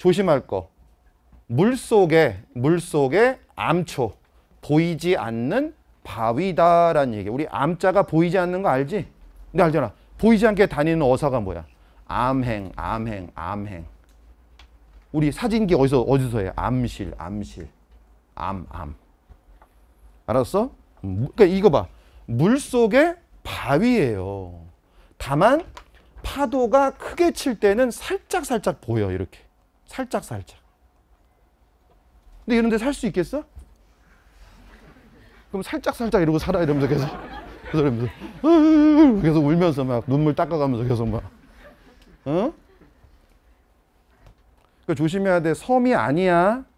조심할 거. 물 속에, 물 속에 암초. 보이지 않는 바위다라는 얘기. 우리 암자가 보이지 않는 거 알지? 근데 알잖아. 보이지 않게 다니는 어사가 뭐야? 암행, 암행, 암행. 우리 사진기 어디서 어디서 해? 암실, 암실. 암, 암. 알았어? 그러니까 이거 봐. 물 속에 바위예요. 다만 파도가 크게 칠 때는 살짝 살짝 보여 이렇게. 살짝 살짝. 근데 이런데 살 수 있겠어? 그럼 살짝 살짝 이러고 살아 이러면서 계속 그러면서 계속 울면서 막 눈물 닦아가면서 계속 막 어? 그러니까 조심해야 돼. 섬이 아니야.